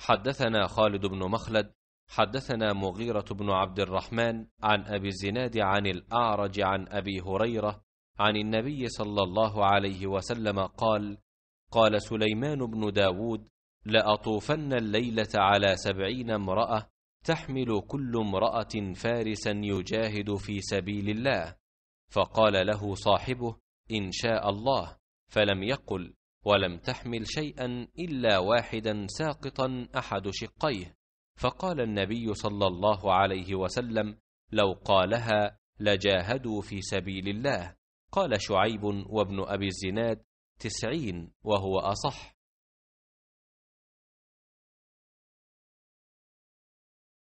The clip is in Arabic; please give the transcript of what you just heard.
حدثنا خالد بن مخلد حدثنا مغيرة بن عبد الرحمن عن أبي الزناد عن الأعرج عن أبي هريرة عن النبي صلى الله عليه وسلم قال قال سليمان بن داود لأطوفن الليلة على سبعين امرأة تحمل كل امرأة فارسا يجاهد في سبيل الله فقال له صاحبه إن شاء الله فلم يقل ولم تحمل شيئا إلا واحدا ساقطا أحد شقيه فقال النبي صلى الله عليه وسلم لو قالها لجاهدوا في سبيل الله قال شعيب وابن أبي الزناد تسعين وهو أصح